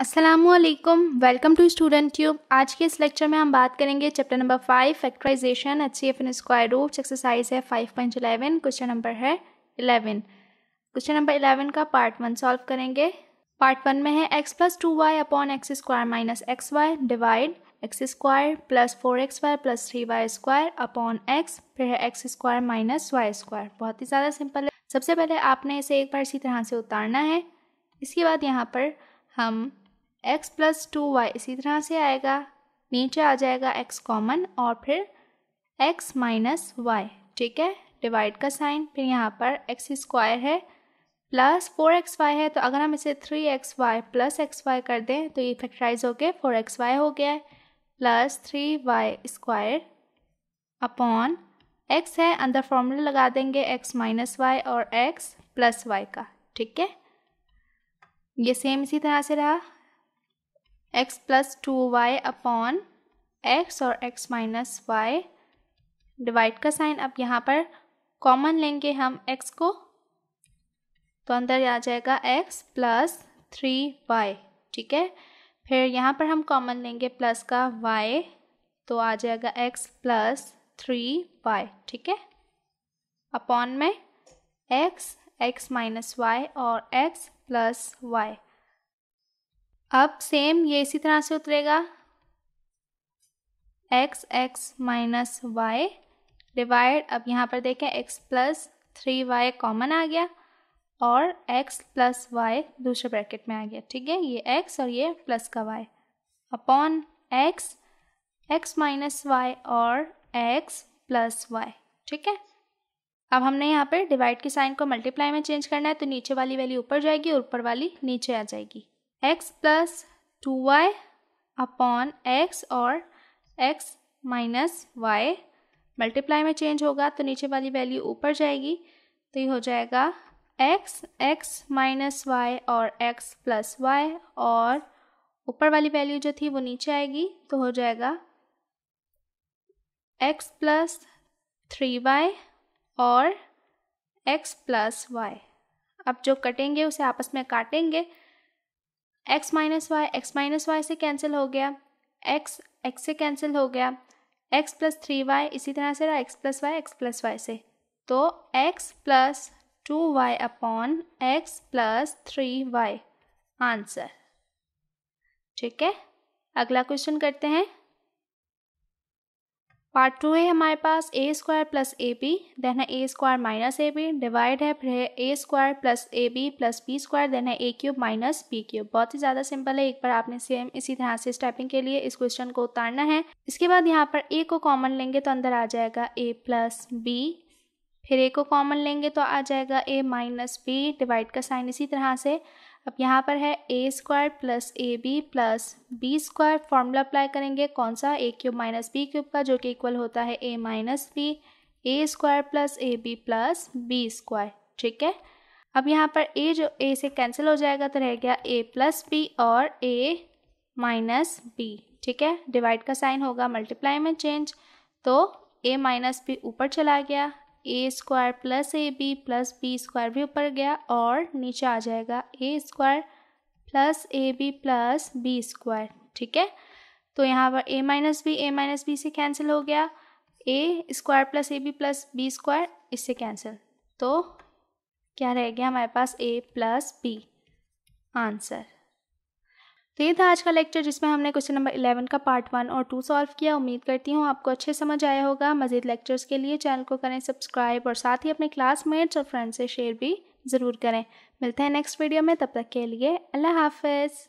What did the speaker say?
Aslam welcome to Student Tube आज के इस लेक्चर में हम बात करेंगे chapter number five factorisation H C F and square root exercise है five point eleven question number है इलेवन क्वेश्चन नंबर इलेवन का पार्ट वन सॉल्व करेंगे पार्ट वन में है x plus two y upon x square minus x y divide x square plus four x y plus three y square upon x फिर है x square minus y square बहुत ही ज़्यादा simple है सबसे पहले आपने इसे एक बार इसी तरह से उतारना है इसके बाद यहाँ पर हम एक्स प्लस टू वाई इसी तरह से आएगा नीचे आ जाएगा एक्स कॉमन और फिर एक्स माइनस वाई ठीक है डिवाइड का साइन फिर यहाँ पर एक्स स्क्वायर है प्लस फोर एक्स वाई है तो अगर हम इसे three x y plus x y कर दें तो ये फैक्टराइज होकर फोर एक्स वाई हो गया है plus three y square upon x है अंदर फॉर्मूला लगा देंगे एक्स माइनस वाई और एक्स प्लस वाई का ठीक है ये सेम इसी तरह से रहा x plus two y upon x और एक्स माइनस वाई डिवाइड का साइन अब यहाँ पर कॉमन लेंगे हम एक्स को तो अंदर आ जाएगा एक्स प्लस थ्री वाई ठीक है फिर यहाँ पर हम कॉमन लेंगे प्लस का वाई तो आ जाएगा एक्स प्लस थ्री वाई ठीक है अपॉन में एक्स एक्स माइनस वाई और एक्स प्लस वाई अब सेम ये इसी तरह से उतरेगा x x minus y divide अब यहाँ पर देखें x plus three y common आ गया और एक्स प्लस वाई दूसरे ब्रैकेट में आ गया ठीक है ये एक्स और ये प्लस का y upon x x minus y और एक्स प्लस वाई ठीक है अब हमने यहाँ पर डिवाइड के साइन को मल्टीप्लाई में चेंज करना है तो नीचे वाली वैल्यू ऊपर जाएगी और ऊपर वाली नीचे आ जाएगी x plus two y upon x और एक्स माइनस वाई मल्टीप्लाई में चेंज होगा तो नीचे वाली वैल्यू ऊपर जाएगी तो ये हो जाएगा एक्स एक्स माइनस वाई और एक्स प्लस वाई और ऊपर वाली वैल्यू जो थी वो नीचे आएगी तो हो जाएगा एक्स प्लस थ्री वाई और एक्स प्लस वाई अब जो कटेंगे उसे आपस में काटेंगे x minus y x minus y से कैंसिल हो गया एक्स एक्स से कैंसिल हो गया एक्स प्लस थ्री वाई इसी तरह से रहा x plus y x plus y से तो x plus two y upon x plus three y answer ठीक है अगला क्वेश्चन करते हैं पार्ट टू है हमारे पास a square plus a b then है a square minus a b divide है फिर a square plus a b plus b square then है a cube minus b cube बहुत ही ज़्यादा सिंपल है एक बार आपने सेम इसी तरह से स्टेपिंग के लिए इस क्वेश्चन को उतारना है इसके बाद यहाँ पर ए को कॉमन लेंगे तो अंदर आ जाएगा ए प्लस बी फिर ए को कॉमन लेंगे तो आ जाएगा ए माइनस बी डिवाइड का साइन इसी तरह से अब यहाँ पर है a square plus a b plus b square formula apply करेंगे कौन सा a cube minus b cube का जो कि इक्वल होता है a minus b a square plus a b plus b square ठीक है अब यहाँ पर ए जो ए से कैंसिल हो जाएगा तो रह गया ए प्लस बी और ए माइनस बी ठीक है डिवाइड का साइन होगा मल्टीप्लाई में चेंज तो ए माइनस बी ऊपर चला गया a square plus a b plus b square भी ऊपर गया और नीचे आ जाएगा a square plus a b plus b square ठीक है तो यहाँ पर a minus b a minus b से कैंसिल हो गया a square plus a b plus b square इससे कैंसिल तो क्या रह गया हमारे पास ए प्लस बी आंसर तो ये था आज का लेक्चर जिसमें हमने क्वेश्चन नंबर इलेवन का पार्ट वन और टू सॉल्व किया उम्मीद करती हूँ आपको अच्छे समझ आया होगा मजीद लेक्चर्स के लिए चैनल को करें सब्सक्राइब और साथ ही अपने क्लासमेट्स और फ्रेंड्स से शेयर भी ज़रूर करें मिलते हैं नेक्स्ट वीडियो में तब तक के लिए अल्लाह हाफिज़